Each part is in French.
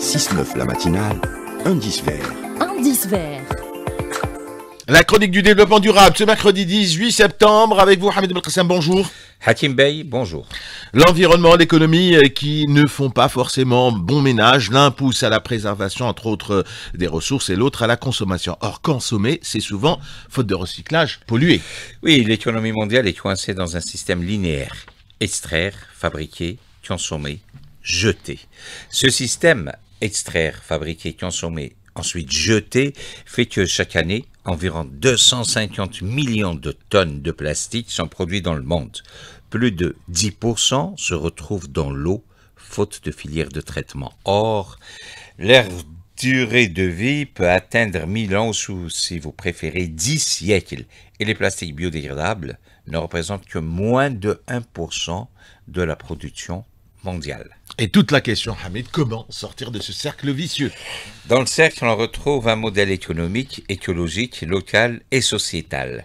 6-9 la matinale, indice vert. Indice vert. La chronique du développement durable ce mercredi 18 septembre avec vous Hamid Belkacem, bonjour. Hakim Bey, bonjour. L'environnement, l'économie euh, qui ne font pas forcément bon ménage. L'un pousse à la préservation, entre autres, euh, des ressources et l'autre à la consommation. Or, consommer, c'est souvent, faute de recyclage, polluer. Oui, l'économie mondiale est coincée dans un système linéaire. Extraire, fabriquer, consommer, jeter. Ce système extraire, fabriquer, consommer, ensuite jeter, fait que chaque année, environ 250 millions de tonnes de plastique sont produites dans le monde. Plus de 10% se retrouvent dans l'eau, faute de filière de traitement. Or, leur durée de vie peut atteindre 1000 ans ou, si vous préférez, 10 siècles. Et les plastiques biodégradables ne représentent que moins de 1% de la production et toute la question, Hamid, comment sortir de ce cercle vicieux Dans le cercle, on retrouve un modèle économique, écologique, local et sociétal.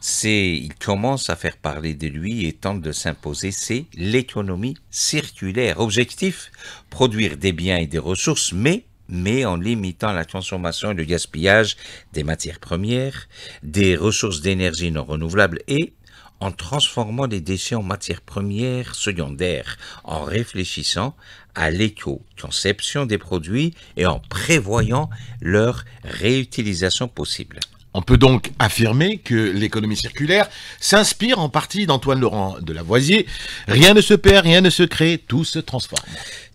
C'est, il commence à faire parler de lui et tente de s'imposer, c'est l'économie circulaire. Objectif, produire des biens et des ressources, mais mais en limitant la consommation et le gaspillage des matières premières, des ressources d'énergie non renouvelables et en transformant les déchets en matières premières secondaires, en réfléchissant à l'éco-conception des produits et en prévoyant leur réutilisation possible. On peut donc affirmer que l'économie circulaire s'inspire en partie d'Antoine Laurent de Lavoisier. Rien ne se perd, rien ne se crée, tout se transforme.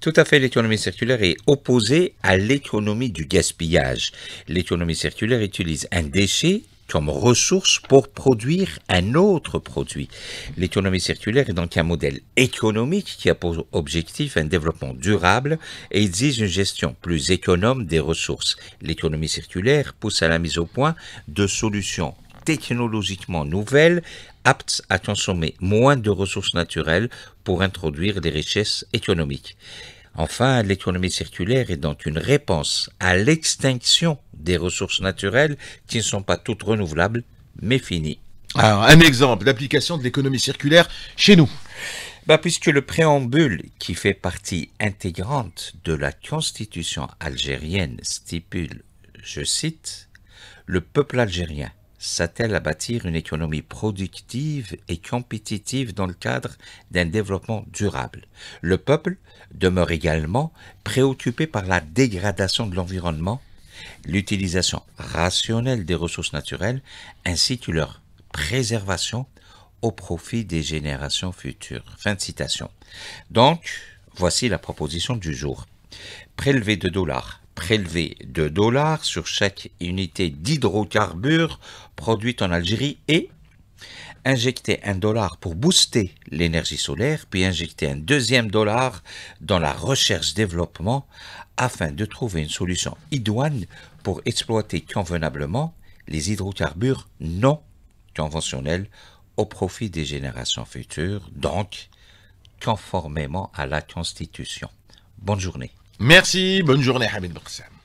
Tout à fait, l'économie circulaire est opposée à l'économie du gaspillage. L'économie circulaire utilise un déchet comme pour produire un autre produit. L'économie circulaire est donc un modèle économique qui a pour objectif un développement durable et exige une gestion plus économe des ressources. L'économie circulaire pousse à la mise au point de solutions technologiquement nouvelles aptes à consommer moins de ressources naturelles pour introduire des richesses économiques. Enfin, l'économie circulaire est donc une réponse à l'extinction des ressources naturelles qui ne sont pas toutes renouvelables, mais finies. Alors, un exemple, l'application de l'économie circulaire chez nous. Bah, puisque le préambule, qui fait partie intégrante de la constitution algérienne, stipule, je cite, le peuple algérien s'attelle à bâtir une économie productive et compétitive dans le cadre d'un développement durable. Le peuple demeure également préoccupé par la dégradation de l'environnement, l'utilisation rationnelle des ressources naturelles ainsi que leur préservation au profit des générations futures. Fin de citation. Donc, voici la proposition du jour. Prélever de dollars prélever 2 dollars sur chaque unité d'hydrocarbures produite en Algérie et injecter un dollar pour booster l'énergie solaire, puis injecter un deuxième dollar dans la recherche-développement afin de trouver une solution idoine pour exploiter convenablement les hydrocarbures non conventionnels au profit des générations futures, donc conformément à la Constitution. Bonne journée. Merci, bonne journée Hamid Baksam.